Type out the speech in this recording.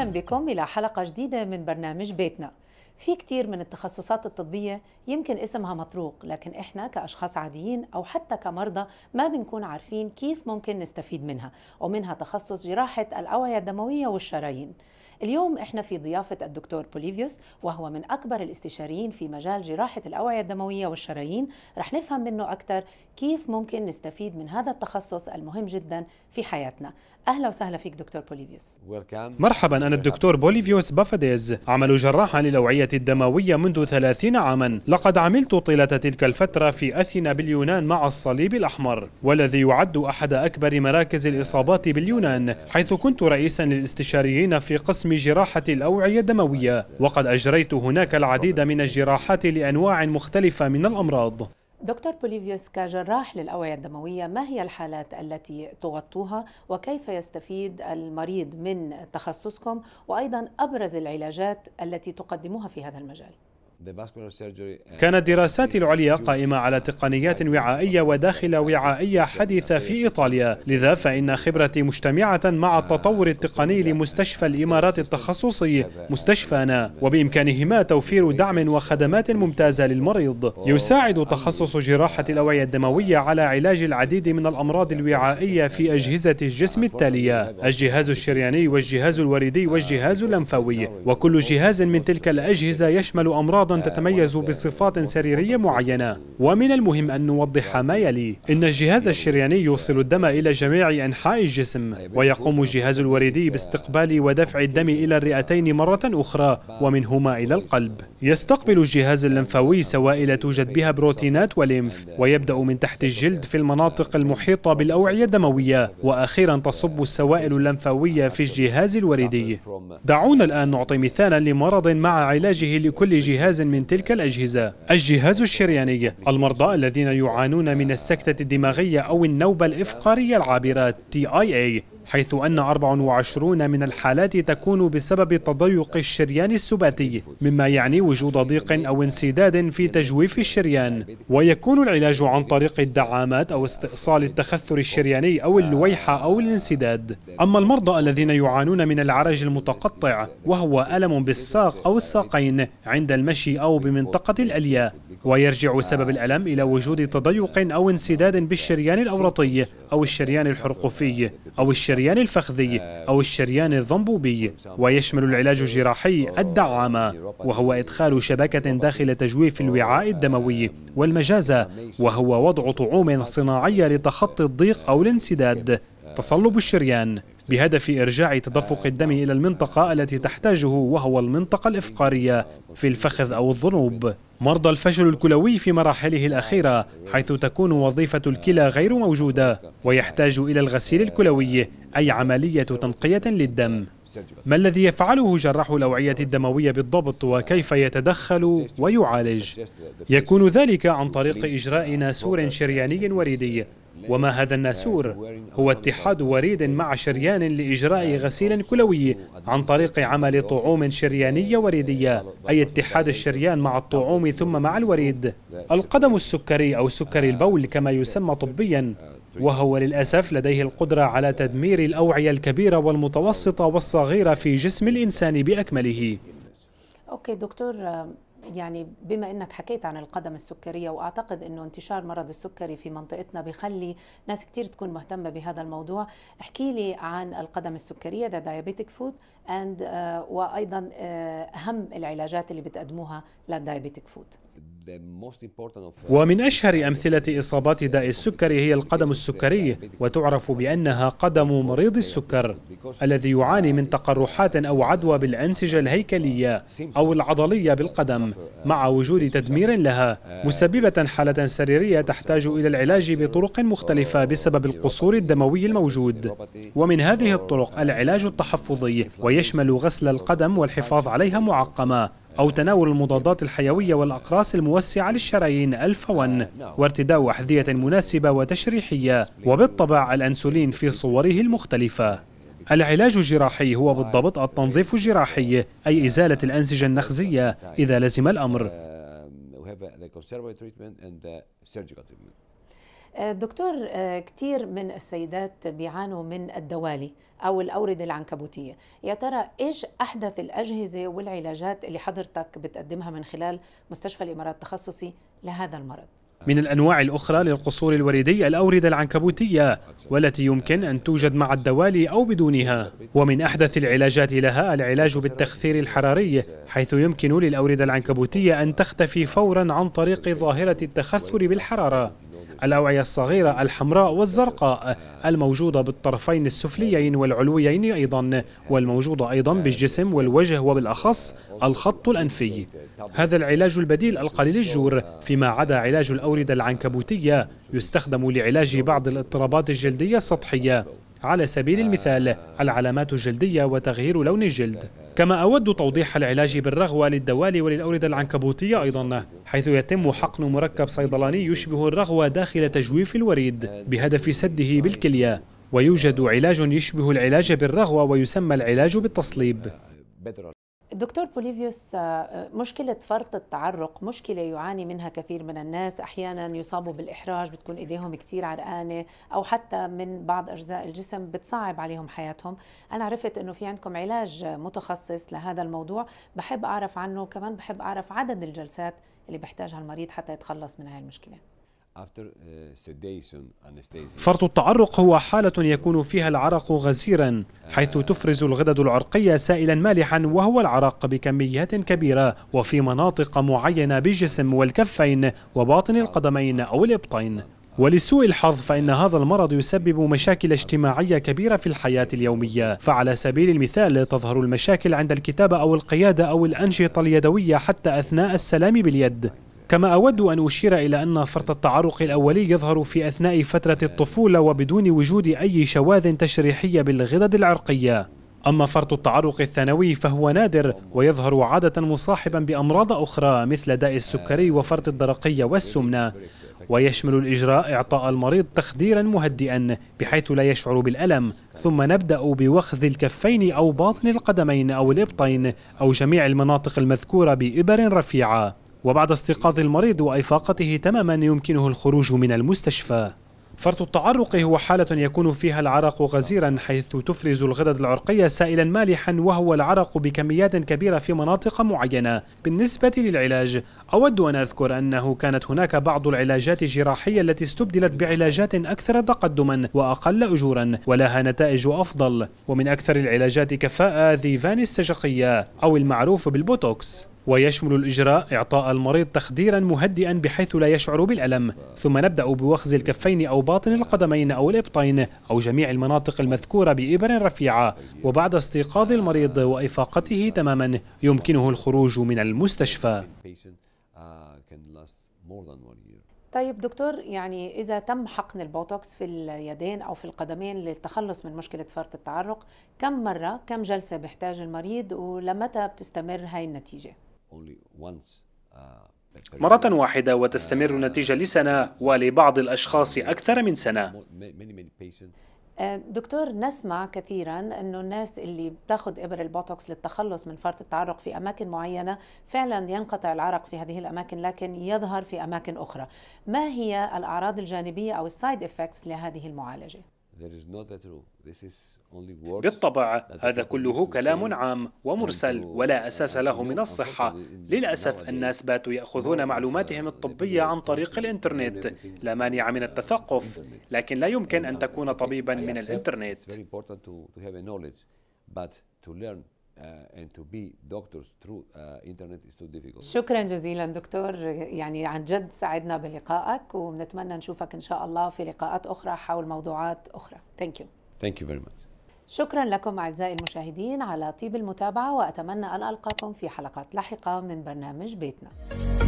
أهلا بكم إلى حلقة جديدة من برنامج بيتنا في كتير من التخصصات الطبية يمكن اسمها مطروق لكن إحنا كأشخاص عاديين أو حتى كمرضى ما بنكون عارفين كيف ممكن نستفيد منها ومنها تخصص جراحة الأوعية الدموية والشرايين اليوم احنا في ضيافة الدكتور بوليفيوس وهو من أكبر الاستشاريين في مجال جراحة الأوعية الدموية والشرايين رح نفهم منه أكثر كيف ممكن نستفيد من هذا التخصص المهم جدا في حياتنا أهلا وسهلا فيك دكتور بوليفيوس مرحبا أنا الدكتور بوليفيوس بافاديز عمل جراحا للأوعية الدموية منذ 30 عاما لقد عملت طيلة تلك الفترة في أثينا باليونان مع الصليب الأحمر والذي يعد أحد أكبر مراكز الإصابات باليونان حيث كنت رئيسا للاستشاريين في قسم قسم جراحة الأوعية الدموية وقد أجريت هناك العديد من الجراحات لأنواع مختلفة من الأمراض دكتور بوليفيوس كجراح للأوعية الدموية ما هي الحالات التي تغطوها وكيف يستفيد المريض من تخصصكم وأيضا أبرز العلاجات التي تقدموها في هذا المجال؟ Uh, كانت دراساتي العليا قائمة على تقنيات وعائية وداخل وعائية uh, حديثة في uh, إيطاليا لذا فإن خبرتي مجتمعة مع التطور التقني لمستشفى الإمارات التخصصي مستشفانا وبإمكانهما توفير دعم وخدمات ممتازة للمريض يساعد تخصص جراحة الأوعية الدموية على علاج العديد من الأمراض الوعائية في أجهزة الجسم التالية الجهاز الشرياني والجهاز الوريدي والجهاز اللمفاوي وكل جهاز من تلك الأجهزة يشمل أمراض أيضا تتميز بصفات سريرية معينة ومن المهم أن نوضح ما يلي إن الجهاز الشرياني يوصل الدم إلى جميع أنحاء الجسم ويقوم الجهاز الوريدي باستقبال ودفع الدم إلى الرئتين مرة أخرى ومنهما إلى القلب يستقبل الجهاز اللمفاوي سوائل توجد بها بروتينات وليمف ويبدأ من تحت الجلد في المناطق المحيطة بالأوعية الدموية وأخيرا تصب السوائل اللمفاوية في الجهاز الوريدي دعونا الآن نعطي مثالا لمرض مع علاجه لكل جهاز من تلك الأجهزة الجهاز الشرياني المرضى الذين يعانون من السكتة الدماغية أو النوبة الإفقارية العابرة TIA حيث أن 24 من الحالات تكون بسبب تضيق الشريان السباتي مما يعني وجود ضيق أو انسداد في تجويف الشريان ويكون العلاج عن طريق الدعامات أو استئصال التخثر الشرياني أو اللويحة أو الانسداد أما المرضى الذين يعانون من العرج المتقطع وهو ألم بالساق أو الساقين عند المشي أو بمنطقة الألياء ويرجع سبب الألم إلى وجود تضيق أو انسداد بالشريان الأورطي أو الشريان الحرقفي أو الشريان الشريان الفخذي أو الشريان الضنبوبي ويشمل العلاج الجراحي الدعامة وهو إدخال شبكة داخل تجويف الوعاء الدموي والمجازة وهو وضع طعوم صناعية لتخطي الضيق أو الانسداد تصلب الشريان بهدف إرجاع تدفق الدم إلى المنطقة التي تحتاجه وهو المنطقة الإفقارية في الفخذ أو الذنوب مرضى الفشل الكلوي في مراحله الأخيرة حيث تكون وظيفة الكلى غير موجودة ويحتاج إلى الغسيل الكلوي أي عملية تنقية للدم ما الذي يفعله جراح الأوعية الدموية بالضبط وكيف يتدخل ويعالج؟ يكون ذلك عن طريق إجراء ناسور شرياني وريدي وما هذا الناسور هو اتحاد وريد مع شريان لإجراء غسيل كلوي عن طريق عمل طعوم شريانية وريدية أي اتحاد الشريان مع الطعوم ثم مع الوريد القدم السكري أو سكري البول كما يسمى طبيا وهو للأسف لديه القدرة على تدمير الأوعية الكبيرة والمتوسطة والصغيرة في جسم الإنسان بأكمله أوكي دكتور يعني بما انك حكيت عن القدم السكريه واعتقد انه انتشار مرض السكري في منطقتنا بخلي ناس كثير تكون مهتمه بهذا الموضوع، احكي لي عن القدم السكريه ذا دايابيتيك فود اند وايضا آه، اهم العلاجات اللي بتقدموها للدايابيتيك فود. Uh, ومن أشهر أمثلة إصابات داء السكري هي القدم السكري وتعرف بأنها قدم مريض السكر الذي يعاني من تقرحات أو عدوى بالأنسجة الهيكلية أو العضلية بالقدم مع وجود تدمير لها مسببة حالة سريرية تحتاج إلى العلاج بطرق مختلفة بسبب القصور الدموي الموجود ومن هذه الطرق العلاج التحفظي ويشمل غسل القدم والحفاظ عليها معقمة أو تناول المضادات الحيوية والأقراص الموسعة للشرايين الفون وارتداء أحذية مناسبة وتشريحية وبالطبع الأنسولين في صوره المختلفة العلاج الجراحي هو بالضبط التنظيف الجراحي أي إزالة الأنسجة النخزية إذا لزم الأمر um, دكتور آه، كثير من السيدات بيعانوا من الدوالي او الاورده العنكبوتيه يا ترى ايش احدث الاجهزه والعلاجات اللي حضرتك بتقدمها من خلال مستشفى الامارات التخصصي لهذا المرض من الأنواع الأخرى للقصور الوريدي الأوردة العنكبوتية والتي يمكن أن توجد مع الدوالي أو بدونها ومن أحدث العلاجات لها العلاج بالتخثير الحراري حيث يمكن للأوردة العنكبوتية أن تختفي فورا عن طريق ظاهرة التخثر بالحرارة الأوعية الصغيرة الحمراء والزرقاء الموجودة بالطرفين السفليين والعلويين أيضا والموجودة أيضا بالجسم والوجه وبالأخص الخط الأنفي هذا العلاج البديل القليل الجور فيما عدا علاج الأوردة العنكبوتية يستخدم لعلاج بعض الاضطرابات الجلدية السطحية على سبيل المثال العلامات الجلدية وتغيير لون الجلد كما أود توضيح العلاج بالرغوة للدوالي وللأوردة العنكبوتية أيضا حيث يتم حقن مركب صيدلاني يشبه الرغوة داخل تجويف الوريد بهدف سده بالكلية ويوجد علاج يشبه العلاج بالرغوة ويسمى العلاج بالتصليب دكتور بوليفيوس آه، آه، مشكلة فرط التعرق مشكلة يعاني منها كثير من الناس أحيانا يصابوا بالإحراج بتكون إيديهم كتير عرقانة أو حتى من بعض أجزاء الجسم بتصعب عليهم حياتهم أنا عرفت أنه في عندكم علاج متخصص لهذا الموضوع بحب أعرف عنه وكمان بحب أعرف عدد الجلسات اللي بيحتاجها المريض حتى يتخلص من هاي المشكلة Uh, فرط التعرق هو حالة يكون فيها العرق غزيرا حيث تفرز الغدد العرقية سائلا مالحا وهو العرق بكميات كبيرة وفي مناطق معينة بالجسم والكفين وباطن القدمين أو الإبطين ولسوء الحظ فإن هذا المرض يسبب مشاكل اجتماعية كبيرة في الحياة اليومية فعلى سبيل المثال تظهر المشاكل عند الكتابة أو القيادة أو الأنشطة اليدوية حتى أثناء السلام باليد كما أود أن أشير إلى أن فرط التعرق الأولي يظهر في أثناء فترة الطفولة وبدون وجود أي شواذ تشريحية بالغدد العرقية أما فرط التعرق الثانوي فهو نادر ويظهر عادة مصاحبا بأمراض أخرى مثل داء السكري وفرط الدرقية والسمنة ويشمل الإجراء إعطاء المريض تخديرا مهدئا بحيث لا يشعر بالألم ثم نبدأ بوخذ الكفين أو باطن القدمين أو الإبطين أو جميع المناطق المذكورة بإبر رفيعة وبعد استيقاظ المريض وإفاقته تماما يمكنه الخروج من المستشفى فرط التعرق هو حالة يكون فيها العرق غزيرا حيث تفرز الغدد العرقية سائلا مالحا وهو العرق بكميات كبيرة في مناطق معينة بالنسبة للعلاج أود أن أذكر أنه كانت هناك بعض العلاجات الجراحية التي استبدلت بعلاجات أكثر تقدما وأقل أجورا ولها نتائج أفضل ومن أكثر العلاجات كفاءة ذيفان السجقية أو المعروف بالبوتوكس ويشمل الإجراء إعطاء المريض تخديرا مهدئا بحيث لا يشعر بالألم ثم نبدأ بوخز الكفين أو باطن القدمين أو الإبطين أو جميع المناطق المذكورة بإبر رفيعة وبعد استيقاظ المريض وإفاقته تماما يمكنه الخروج من المستشفى طيب دكتور يعني إذا تم حقن البوتوكس في اليدين أو في القدمين للتخلص من مشكلة فرط التعرق كم مرة كم جلسة بيحتاج المريض ولمتى بتستمر هاي النتيجة؟ Uh, مرة واحدة وتستمر النتيجة uh, لسنة ولبعض الأشخاص أكثر من سنة uh, دكتور نسمع كثيرا انه الناس اللي بتاخذ ابر البوتوكس للتخلص من فرط التعرق في اماكن معينه فعلا ينقطع العرق في هذه الاماكن لكن يظهر في اماكن اخرى ما هي الاعراض الجانبيه او السايد افكتس لهذه المعالجه بالطبع هذا كله كلام عام ومرسل ولا uh, أساس له من الصحة للأسف الناس باتوا يأخذون معلوماتهم uh, الطبية عن طريق الإنترنت لا مانع من uh, التثقف لكن لا يمكن أن تكون طبيبا من الإنترنت uh, and to be doctors through uh, internet is too difficult. شكرا جزيلا دكتور يعني عن جد سعدنا بلقائك ونتمنى نشوفك ان شاء الله في لقاءات اخرى حول موضوعات اخرى. Thank you. Thank you very much. شكرا لكم اعزائي المشاهدين على طيب المتابعه واتمنى ان القاكم في حلقات لاحقه من برنامج بيتنا.